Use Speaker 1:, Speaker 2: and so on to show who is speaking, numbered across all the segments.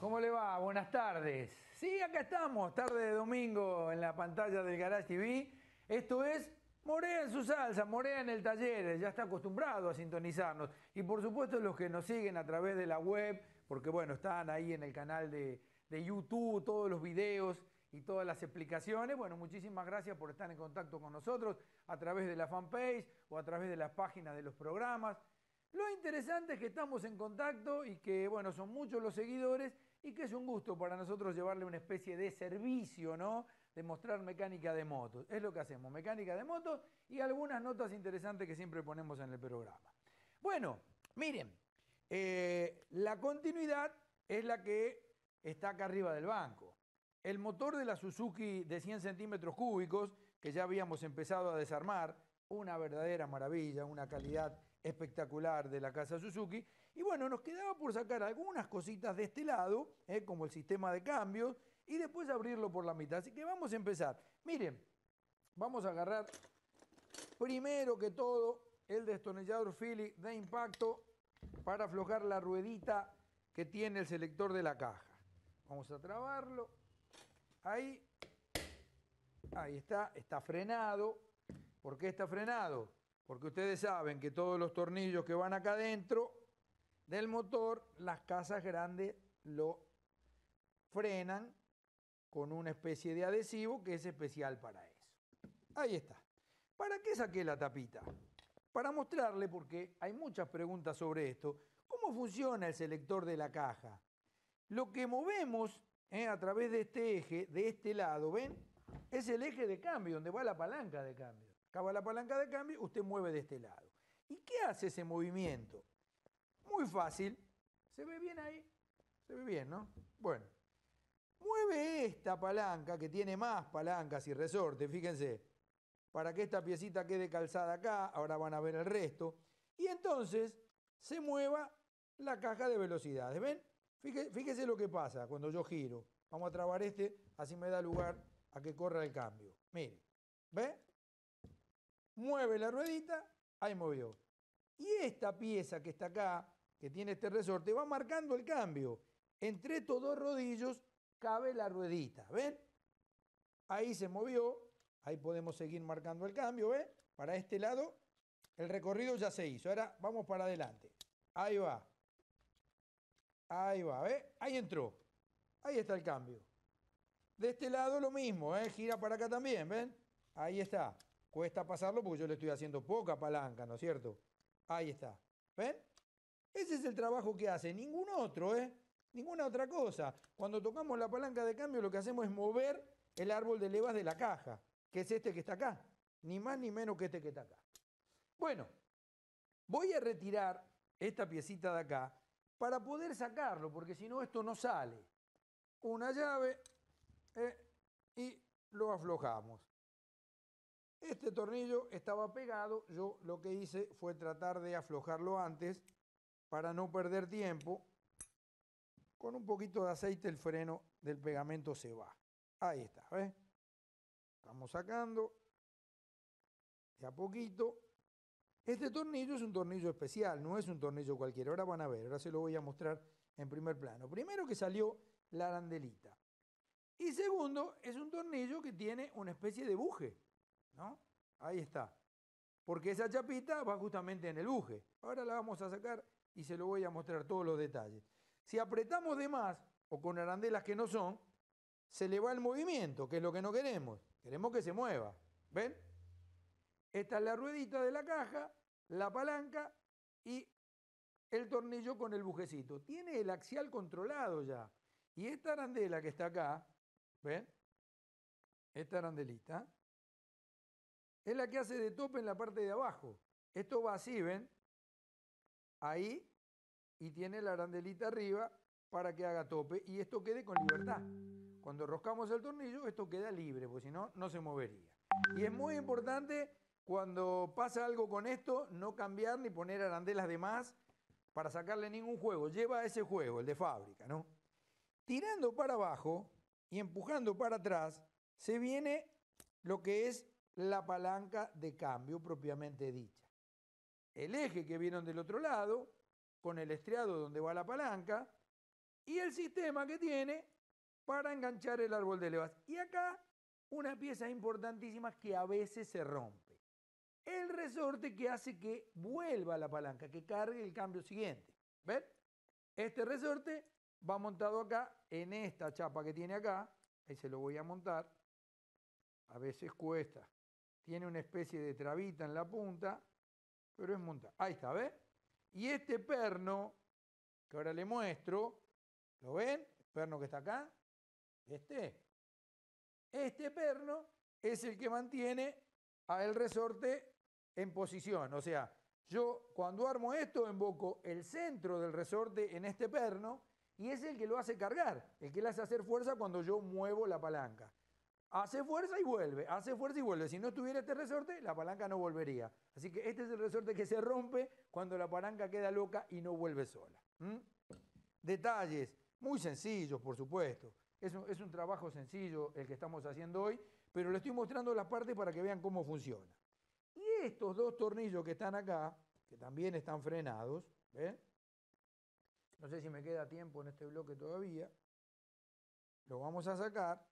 Speaker 1: ¿Cómo le va? Buenas tardes. Sí, acá estamos, tarde de domingo en la pantalla del Garage TV. Esto es Morea en su salsa, Morea en el taller, ya está acostumbrado a sintonizarnos. Y por supuesto los que nos siguen a través de la web, porque bueno, están ahí en el canal de, YouTube, todos los videos y todas las explicaciones. Bueno, muchísimas gracias por estar en contacto con nosotros a través de la fanpage o a través de las páginas de los programas. Lo interesante es que estamos en contacto y que, bueno, son muchos los seguidores y que es un gusto para nosotros llevarle una especie de servicio, ¿no? De mostrar mecánica de motos. Es lo que hacemos, mecánica de motos y algunas notas interesantes que siempre ponemos en el programa. Bueno, miren, eh, la continuidad es la que está acá arriba del banco. El motor de la Suzuki de 100 centímetros cúbicos, que ya habíamos empezado a desarmar, una verdadera maravilla, una calidad espectacular de la casa Suzuki, y bueno, nos quedaba por sacar algunas cositas de este lado, ¿eh? como el sistema de cambios, y después abrirlo por la mitad. Así que vamos a empezar. Miren, vamos a agarrar primero que todo el destornillador Philly de impacto para aflojar la ruedita que tiene el selector de la caja. Vamos a trabarlo. Ahí. Ahí está. Está frenado. ¿Por qué está frenado? Porque ustedes saben que todos los tornillos que van acá adentro del motor, las casas grandes lo frenan con una especie de adhesivo que es especial para eso. Ahí está. ¿Para qué saqué la tapita? Para mostrarle, porque hay muchas preguntas sobre esto, cómo funciona el selector de la caja. Lo que movemos eh, a través de este eje, de este lado, ¿ven? Es el eje de cambio, donde va la palanca de cambio. Acá la palanca de cambio, usted mueve de este lado. ¿Y qué hace ese movimiento? Muy fácil. ¿Se ve bien ahí? Se ve bien, ¿no? Bueno. Mueve esta palanca, que tiene más palancas y resorte, fíjense, para que esta piecita quede calzada acá, ahora van a ver el resto, y entonces se mueva la caja de velocidades, ¿ven? Fíjense, lo que pasa cuando yo giro. Vamos a trabar este, así me da lugar a que corra el cambio. Miren, ¿ve? Mueve la ruedita, ahí movió. Y esta pieza que está acá, que tiene este resorte, va marcando el cambio. Entre todos dos rodillos cabe la ruedita, ¿ven? Ahí se movió, ahí podemos seguir marcando el cambio, ¿ven? Para este lado el recorrido ya se hizo, ahora vamos para adelante. Ahí va. Ahí va, ¿ven? Ahí entró. Ahí está el cambio. De este lado lo mismo, ¿eh? gira para acá también, ¿ven? Ahí está. Cuesta pasarlo porque yo le estoy haciendo poca palanca, ¿no es cierto? Ahí está. ¿Ven? Ese es el trabajo que hace, ningún otro, ¿eh? Ninguna otra cosa. Cuando tocamos la palanca de cambio, lo que hacemos es mover el árbol de levas de la caja, que es este que está acá. Ni más ni menos que este que está acá. Bueno, voy a retirar esta piecita de acá para poder sacarlo, porque si no esto no sale. Una llave eh, y lo aflojamos. Este tornillo estaba pegado, yo lo que hice fue tratar de aflojarlo antes para no perder tiempo, con un poquito de aceite el freno del pegamento se va. Ahí está, ¿ves? Vamos sacando de a poquito. Este tornillo es un tornillo especial, no es un tornillo cualquiera. Ahora van a ver, ahora se lo voy a mostrar en primer plano. Primero que salió la arandelita. Y segundo, es un tornillo que tiene una especie de buje, ¿no? Ahí está. Porque esa chapita va justamente en el buje. Ahora la vamos a sacar y se lo voy a mostrar todos los detalles. Si apretamos de más o con arandelas que no son, se le va el movimiento, que es lo que no queremos. Queremos que se mueva. ¿Ven? Esta es la ruedita de la caja, la palanca y el tornillo con el bujecito. Tiene el axial controlado ya. Y esta arandela que está acá, ¿ven? Esta arandelita, ¿eh? es la que hace de tope en la parte de abajo. Esto va así, ¿ven? ahí y tiene la arandelita arriba para que haga tope y esto quede con libertad. Cuando roscamos el tornillo, esto queda libre, porque si no, no se movería. Y es muy importante cuando pasa algo con esto, no cambiar ni poner arandelas de más para sacarle ningún juego. Lleva ese juego, el de fábrica, ¿no? Tirando para abajo y empujando para atrás, se viene lo que es la palanca de cambio propiamente dicha el eje que vieron del otro lado, con el estriado donde va la palanca, y el sistema que tiene para enganchar el árbol de levas. Y acá una pieza importantísima que a veces se rompe. El resorte que hace que vuelva la palanca, que cargue el cambio siguiente. ¿Ven? Este resorte va montado acá en esta chapa que tiene acá. Ahí se lo voy a montar. A veces cuesta. Tiene una especie de trabita en la punta pero es montar. Ahí está, ¿ves? Y este perno, que ahora le muestro, ¿lo ven? El perno que está acá, este. Este perno es el que mantiene al resorte en posición. O sea, yo cuando armo esto, invoco el centro del resorte en este perno y es el que lo hace cargar, el que le hace hacer fuerza cuando yo muevo la palanca hace fuerza y vuelve, hace fuerza y vuelve. Si no estuviera este resorte, la palanca no volvería. Así que este es el resorte que se rompe cuando la palanca queda loca y no vuelve sola. Detalles muy sencillos, por supuesto. Es un, es un trabajo sencillo el que estamos haciendo hoy, pero le estoy mostrando las partes para que vean cómo funciona. Y estos dos tornillos que están acá, que también están frenados, No sé si me queda tiempo en este bloque todavía. Lo vamos a sacar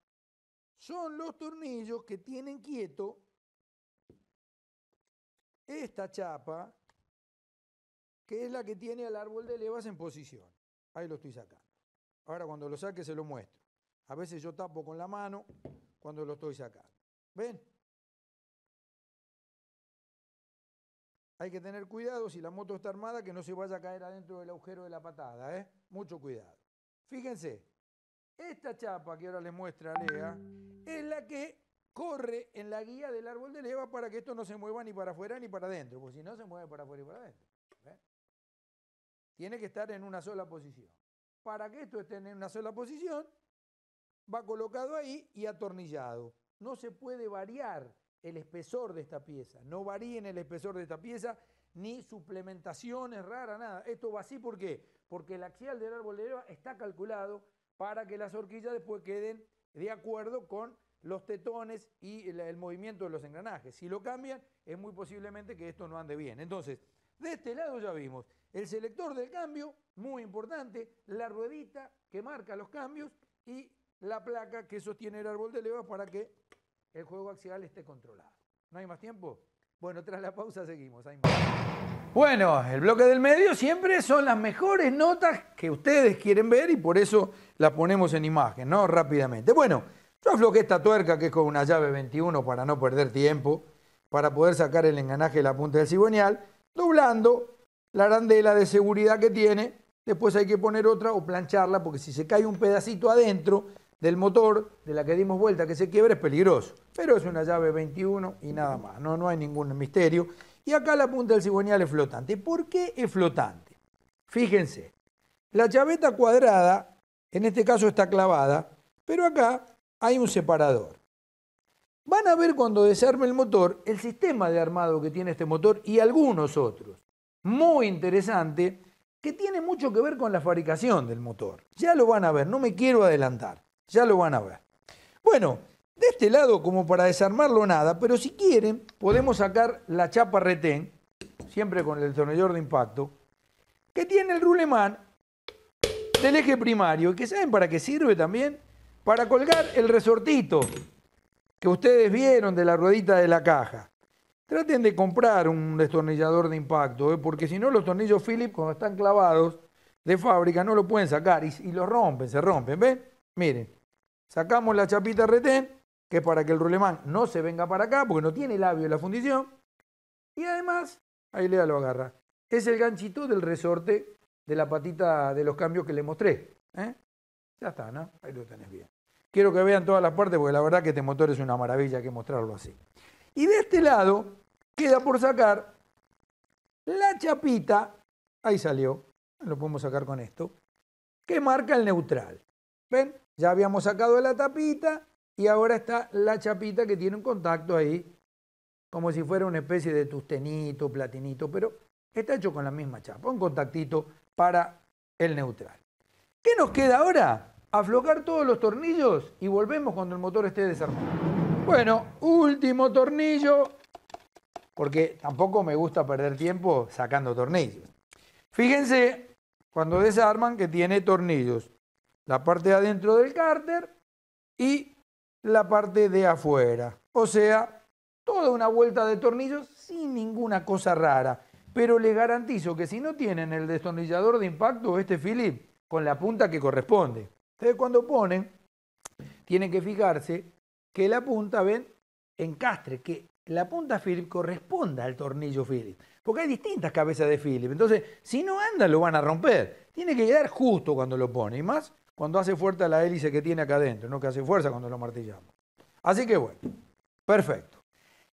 Speaker 1: son los tornillos que tienen quieto esta chapa, que es la que tiene al árbol de levas en posición. Ahí lo estoy sacando. Ahora cuando lo saque se lo muestro. A veces yo tapo con la mano cuando lo estoy sacando. ¿Ven? Hay que tener cuidado si la moto está armada que no se vaya a caer adentro del agujero de la patada, ¿eh? Mucho cuidado. Fíjense, esta chapa que ahora les muestra Lea es la que corre en la guía del árbol de leva para que esto no se mueva ni para afuera ni para adentro, porque si no se mueve para afuera y para adentro. ¿eh? Tiene que estar en una sola posición. Para que esto esté en una sola posición, va colocado ahí y atornillado. No se puede variar el espesor de esta pieza. No varíen el espesor de esta pieza, ni suplementaciones raras, nada. Esto va así, ¿por qué? Porque el axial del árbol de leva está calculado para que las horquillas después queden de acuerdo con los tetones y el, movimiento de los engranajes. Si lo cambian, es muy posiblemente que esto no ande bien. Entonces, de este lado ya vimos el selector del cambio, muy importante, la ruedita que marca los cambios y la placa que sostiene el árbol de leva para que el juego axial esté controlado. ¿No hay más tiempo? Bueno, tras la pausa seguimos. Bueno, el bloque del medio siempre son las mejores notas que ustedes quieren ver y por eso las ponemos en imagen, ¿no? Rápidamente. Bueno, yo afloqué esta tuerca que es con una llave 21 para no perder tiempo, para poder sacar el enganaje de la punta del cigüeñal, doblando la arandela de seguridad que tiene. Después hay que poner otra o plancharla porque si se cae un pedacito adentro del motor de la que dimos vuelta que se quiebra es peligroso. Pero es una llave 21 y nada más, no, no hay ningún misterio. Y acá la punta del cigüeñal es flotante. ¿Por qué es flotante? Fíjense, la chaveta cuadrada, en este caso está clavada, pero acá hay un separador. Van a ver cuando desarme el motor el sistema de armado que tiene este motor y algunos otros. Muy interesante, que tiene mucho que ver con la fabricación del motor. Ya lo van a ver, no me quiero adelantar, ya lo van a ver. Bueno, de este lado, como para desarmarlo, nada. Pero si quieren, podemos sacar la chapa retén, siempre con el destornillador de impacto, que tiene el rulemán del eje primario. que saben para qué sirve también? Para colgar el resortito que ustedes vieron de la ruedita de la caja. Traten de comprar un destornillador de impacto, ¿eh? porque si no los tornillos Philips cuando están clavados de fábrica, no lo pueden sacar y, y los rompen, se rompen. ¿Ven? Miren, sacamos la chapita retén que es para que el rulemán no se venga para acá, porque no tiene labio en la fundición. Y además, ahí Lea lo agarra. Es el ganchito del resorte de la patita de los cambios que le mostré. ¿eh? Ya está, ¿no? Ahí lo tenés bien. Quiero que vean todas las partes, porque la verdad que este motor es una maravilla que mostrarlo así. Y de este lado queda por sacar la chapita, ahí salió, lo podemos sacar con esto, que marca el neutral. ¿Ven? Ya habíamos sacado la tapita, y ahora está la chapita que tiene un contacto ahí, como si fuera una especie de tustenito, platinito, pero está hecho con la misma chapa, un contactito para el neutral. ¿Qué nos queda ahora? Aflocar todos los tornillos y volvemos cuando el motor esté desarmado. Bueno, último tornillo, porque tampoco me gusta perder tiempo sacando tornillos. Fíjense, cuando desarman, que tiene tornillos. La parte de adentro del cárter y la parte de afuera. O sea, toda una vuelta de tornillos sin ninguna cosa rara. Pero le garantizo que si no tienen el destornillador de impacto, este Philip, con la punta que corresponde. Ustedes cuando ponen, tienen que fijarse que la punta, ven, encastre, que la punta Philip corresponda al tornillo Philip. Porque hay distintas cabezas de Philip. Entonces, si no anda, lo van a romper. Tiene que quedar justo cuando lo pone. Y más cuando hace fuerza la hélice que tiene acá adentro, no que hace fuerza cuando lo martillamos. Así que bueno, perfecto.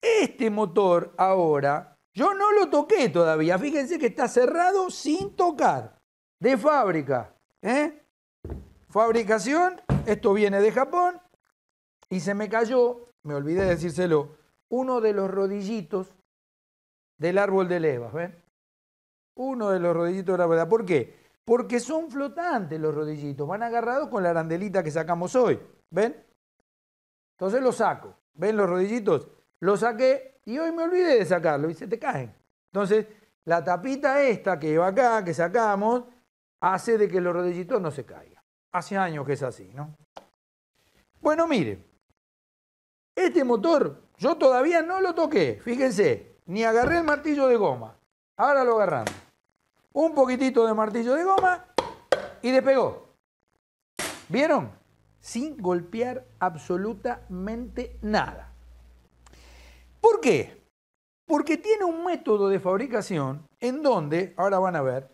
Speaker 1: Este motor ahora, yo no lo toqué todavía. Fíjense que está cerrado sin tocar. De fábrica. ¿eh? Fabricación, esto viene de Japón. Y se me cayó, me olvidé de decírselo, uno de los rodillitos del árbol de levas. ¿ven? Uno de los rodillitos de la verdad. ¿Por qué? porque son flotantes los rodillitos, van agarrados con la arandelita que sacamos hoy. ¿Ven? Entonces los saco. ¿Ven los rodillitos? Los saqué y hoy me olvidé de sacarlo y se te caen. Entonces, la tapita esta que va acá, que sacamos, hace de que los rodillitos no se caigan. Hace años que es así, ¿no? Bueno, mire Este motor yo todavía no lo toqué, fíjense, ni agarré el martillo de goma. Ahora lo agarramos un poquitito de martillo de goma y pegó. ¿Vieron? Sin golpear absolutamente nada. ¿Por qué? Porque tiene un método de fabricación en donde, ahora van a ver,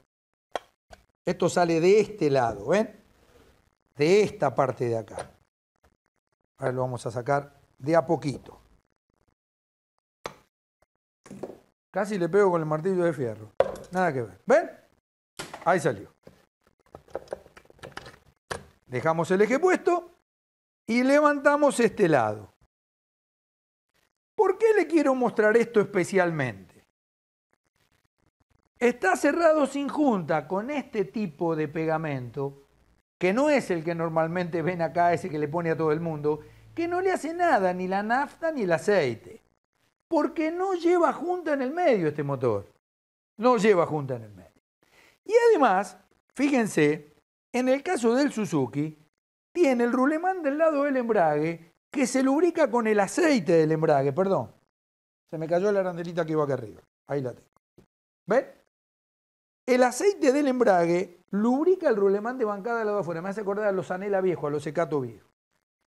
Speaker 1: esto sale de este lado, ¿ven? De esta parte de acá. Ahora lo vamos a sacar de a poquito. Casi le pego con el martillo de fierro. Nada que ver. ¿Ven? Ahí salió. Dejamos el eje puesto y levantamos este lado. ¿Por qué le quiero mostrar esto especialmente? Está cerrado sin junta con este tipo de pegamento, que no es el que normalmente ven acá, ese que le pone a todo el mundo, que no le hace nada ni la nafta ni el aceite, porque no lleva junta en el medio este motor no lleva junta en el medio. Y además, fíjense, en el caso del Suzuki, tiene el rulemán del lado del embrague que se lubrica con el aceite del embrague, perdón. Se me cayó la arandelita que iba acá arriba. Ahí la tengo. ¿Ven? El aceite del embrague lubrica el rulemán de bancada del lado afuera. Me hace acordar a los anela viejo, a los secato viejos.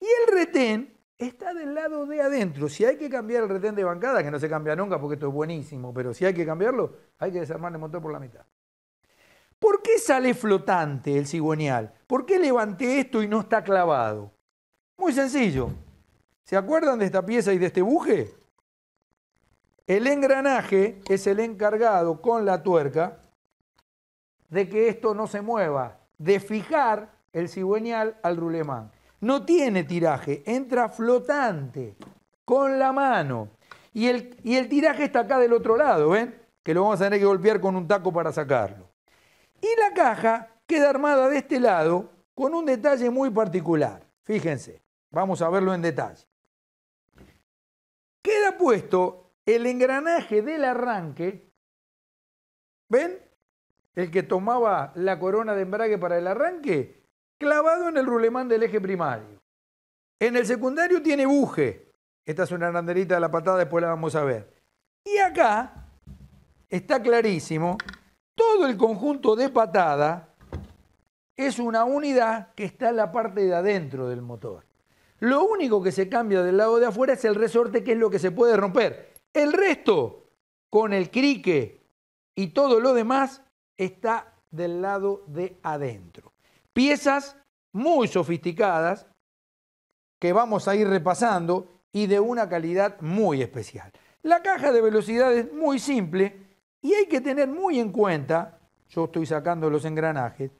Speaker 1: Y el retén está del lado de adentro. Si hay que cambiar el retén de bancada, que no se cambia nunca porque esto es buenísimo, pero si hay que cambiarlo, hay que desarmar el motor por la mitad. ¿Por qué sale flotante el cigüeñal? ¿Por qué levanté esto y no está clavado? Muy sencillo. ¿Se acuerdan de esta pieza y de este buje? El engranaje es el encargado con la tuerca de que esto no se mueva, de fijar el cigüeñal al rulemán no tiene tiraje, entra flotante con la mano. Y el, y el tiraje está acá del otro lado, ¿ven? Que lo vamos a tener que golpear con un taco para sacarlo. Y la caja queda armada de este lado con un detalle muy particular. Fíjense, vamos a verlo en detalle. Queda puesto el engranaje del arranque. ¿Ven? El que tomaba la corona de embrague para el arranque clavado en el rulemán del eje primario. En el secundario tiene buje. Esta es una arandelita de la patada, después la vamos a ver. Y acá está clarísimo, todo el conjunto de patada es una unidad que está en la parte de adentro del motor. Lo único que se cambia del lado de afuera es el resorte, que es lo que se puede romper. El resto, con el crique y todo lo demás, está del lado de adentro piezas muy sofisticadas que vamos a ir repasando y de una calidad muy especial. La caja de velocidad es muy simple y hay que tener muy en cuenta, yo estoy sacando los engranajes,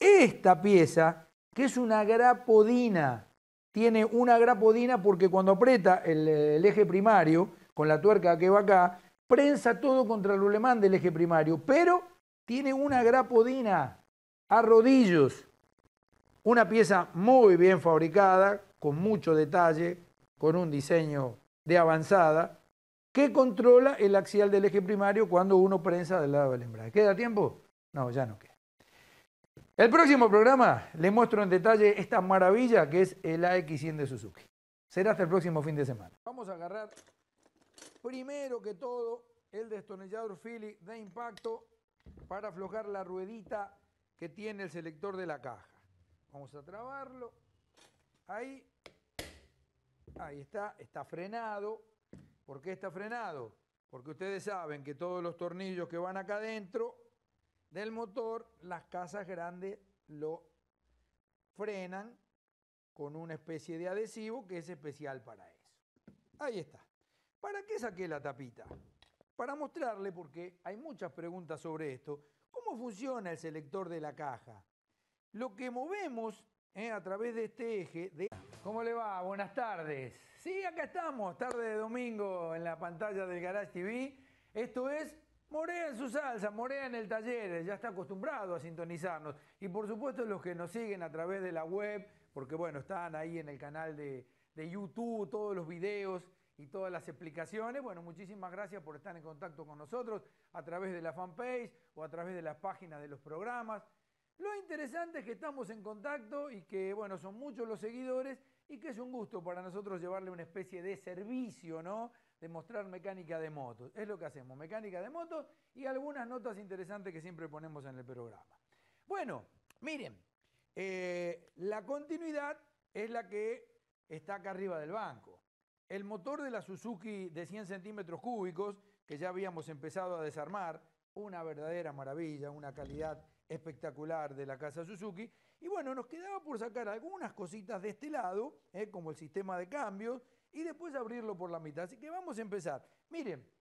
Speaker 1: esta pieza que es una grapodina. Tiene una grapodina porque cuando aprieta el, eje primario con la tuerca que va acá, prensa todo contra el ulemán del eje primario, pero tiene una grapodina a rodillos una pieza muy bien fabricada, con mucho detalle, con un diseño de avanzada, que controla el axial del eje primario cuando uno prensa del lado del embrague. ¿Queda tiempo? No, ya no queda. El próximo programa le muestro en detalle esta maravilla que es el AX100 de Suzuki. Será hasta el próximo fin de semana. Vamos a agarrar primero que todo el destornillador Philly de impacto para aflojar la ruedita que tiene el selector de la caja. Vamos a trabarlo. Ahí. Ahí está, está frenado. ¿Por qué está frenado? Porque ustedes saben que todos los tornillos que van acá adentro del motor, las casas grandes lo frenan con una especie de adhesivo que es especial para eso. Ahí está. ¿Para qué saqué la tapita? Para mostrarle, porque hay muchas preguntas sobre esto, cómo funciona el selector de la caja. Lo que movemos eh, a través de este eje... De... ¿Cómo le va? Buenas tardes. Sí, acá estamos, tarde de domingo en la pantalla del Garage TV. Esto es Morea en su salsa, Morea en el taller, ya está acostumbrado a sintonizarnos. Y por supuesto los que nos siguen a través de la web, porque bueno, están ahí en el canal de, de YouTube, todos los videos y todas las explicaciones. Bueno, muchísimas gracias por estar en contacto con nosotros a través de la fanpage o a través de las páginas de los programas. Lo interesante es que estamos en contacto y que, bueno, son muchos los seguidores y que es un gusto para nosotros llevarle una especie de servicio, ¿no? De mostrar mecánica de motos. Es lo que hacemos, mecánica de motos y algunas notas interesantes que siempre ponemos en el programa. Bueno, miren, eh, la continuidad es la que está acá arriba del banco. El motor de la Suzuki de 100 centímetros cúbicos, que ya habíamos empezado a desarmar, una verdadera maravilla, una calidad espectacular de la casa Suzuki. Y bueno, nos quedaba por sacar algunas cositas de este lado, eh, como el sistema de cambios, y después abrirlo por la mitad. Así que vamos a empezar. Miren,